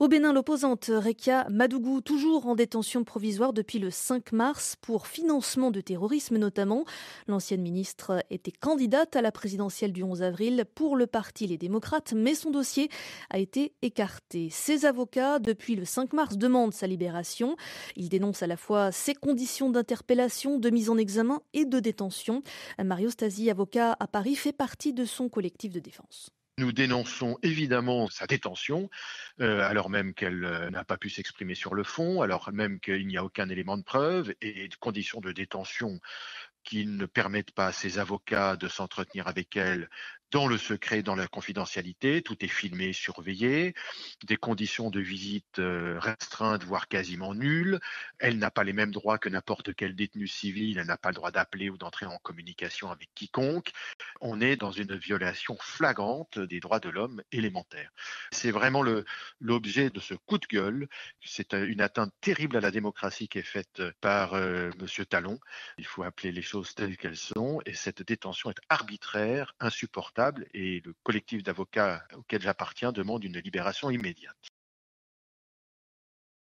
Au Bénin, l'opposante Rekia Madougou, toujours en détention provisoire depuis le 5 mars pour financement de terrorisme notamment. L'ancienne ministre était candidate à la présidentielle du 11 avril pour le parti Les Démocrates, mais son dossier a été écarté. Ses avocats, depuis le 5 mars, demandent sa libération. Ils dénoncent à la fois ses conditions d'interpellation, de mise en examen et de détention. Mario Stasi, avocat à Paris, fait partie de son collectif de défense. Nous dénonçons évidemment sa détention, euh, alors même qu'elle euh, n'a pas pu s'exprimer sur le fond, alors même qu'il n'y a aucun élément de preuve et de conditions de détention qui ne permettent pas à ses avocats de s'entretenir avec elle, dans le secret, dans la confidentialité, tout est filmé, surveillé, des conditions de visite euh, restreintes, voire quasiment nulles. Elle n'a pas les mêmes droits que n'importe quel détenu civil, elle n'a pas le droit d'appeler ou d'entrer en communication avec quiconque. On est dans une violation flagrante des droits de l'homme élémentaires. C'est vraiment l'objet de ce coup de gueule. C'est euh, une atteinte terrible à la démocratie qui est faite euh, par Monsieur M. Talon. Il faut appeler les choses telles qu'elles sont et cette détention est arbitraire, insupportable et le collectif d'avocats auquel j'appartiens demande une libération immédiate.